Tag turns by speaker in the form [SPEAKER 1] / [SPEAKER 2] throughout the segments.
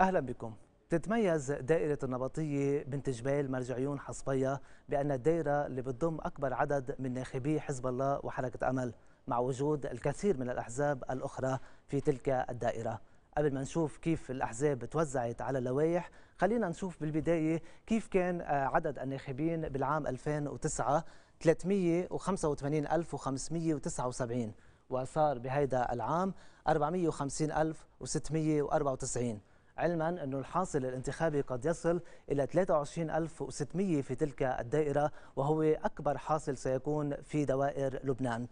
[SPEAKER 1] أهلا بكم تتميز دائرة النبطية بنت جبال مرجعيون حصبية بأن الدائرة اللي بتضم أكبر عدد من ناخبي حزب الله وحركة أمل مع وجود الكثير من الأحزاب الأخرى في تلك الدائرة قبل ما نشوف كيف الأحزاب توزعت على اللوائح خلينا نشوف بالبداية كيف كان آه، عدد الناخبين بالعام 2009 385579 وصار بهيدا العام 450694 علما أن الحاصل الانتخابي قد يصل إلى 23600 في تلك الدائرة وهو أكبر حاصل سيكون في دوائر لبنان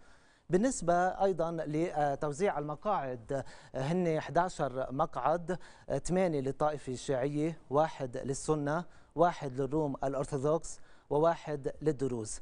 [SPEAKER 1] بالنسبة أيضا لتوزيع المقاعد هن 11 مقعد 8 للطائفة الشيعية واحد للسنة واحد للروم الأرثوذكس وواحد للدروز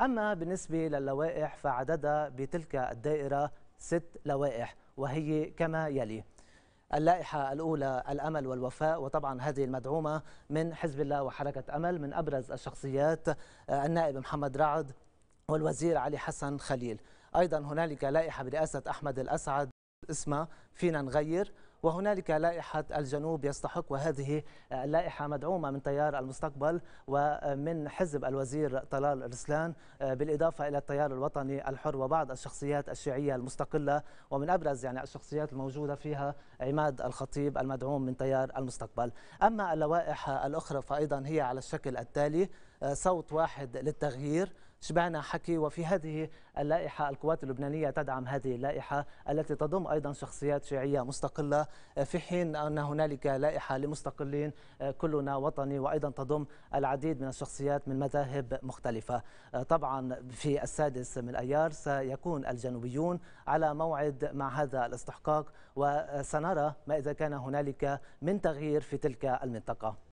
[SPEAKER 1] أما بالنسبة للوائح فعددها بتلك الدائرة ست لوائح وهي كما يلي اللائحة الأولى الأمل والوفاء وطبعا هذه المدعومة من حزب الله وحركة أمل من أبرز الشخصيات آه، النائب محمد رعد والوزير علي حسن خليل أيضا هنالك لائحة برئاسة أحمد الأسعد اسمها فينا نغير وهنالك لائحة الجنوب يستحق وهذه اللائحة مدعومة من تيار المستقبل ومن حزب الوزير طلال رسلان بالإضافة إلى التيار الوطني الحر وبعض الشخصيات الشيعية المستقلة ومن أبرز يعني الشخصيات الموجودة فيها عماد الخطيب المدعوم من تيار المستقبل أما اللوائح الأخرى فأيضا هي على الشكل التالي صوت واحد للتغيير شبعنا حكي وفي هذه اللائحة القوات اللبنانية تدعم هذه اللائحة التي تضم أيضا شخصيات شيعية مستقلة آه، في حين أن هنالك لائحة لمستقلين آه، كلنا وطني وأيضا تضم العديد من الشخصيات من مذاهب مختلفة آه، طبعا في السادس من أيار سيكون الجنوبيون على موعد مع هذا الاستحقاق وسنرى ما إذا كان هنالك من تغيير في تلك المنطقة